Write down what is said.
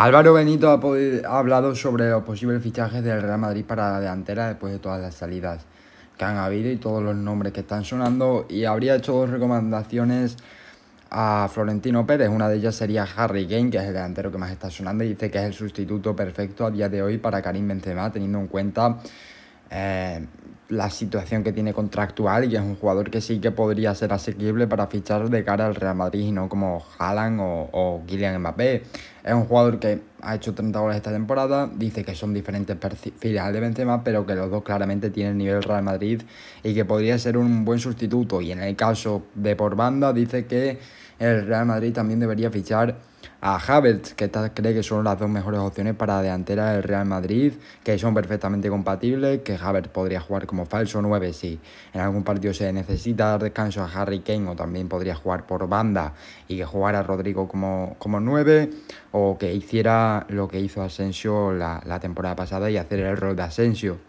Álvaro Benito ha, hablado sobre los posibles fichajes del Real Madrid para la delantera después de todas las salidas que han habido y todos los nombres que están sonando y habría hecho dos recomendaciones a Florentino Pérez. Una de ellas sería Harry Kane, que es el delantero que más está sonando y dice que es el sustituto perfecto a día de hoy para Karim Benzema, teniendo en cuenta eh, la situación que tiene contractual y es un jugador que sí que podría ser asequible para fichar de cara al Real Madrid y no como Haaland o, o Kylian Mbappé. Es un jugador que ha hecho 30 goles esta temporada, dice que son diferentes perfiles al de Benzema, pero que los dos claramente tienen nivel Real Madrid y que podría ser un buen sustituto. Y en el caso de por banda dice que el Real Madrid también debería fichar a Havertz, que cree que son las dos mejores opciones para delantera del Real Madrid, que son perfectamente compatibles, que Havertz podría jugar como falso 9 si en algún partido se necesita dar descanso a Harry Kane o también podría jugar por banda y que jugara Rodrigo como, como 9 o que hiciera lo que hizo Asensio la, la temporada pasada y hacer el rol de Asensio.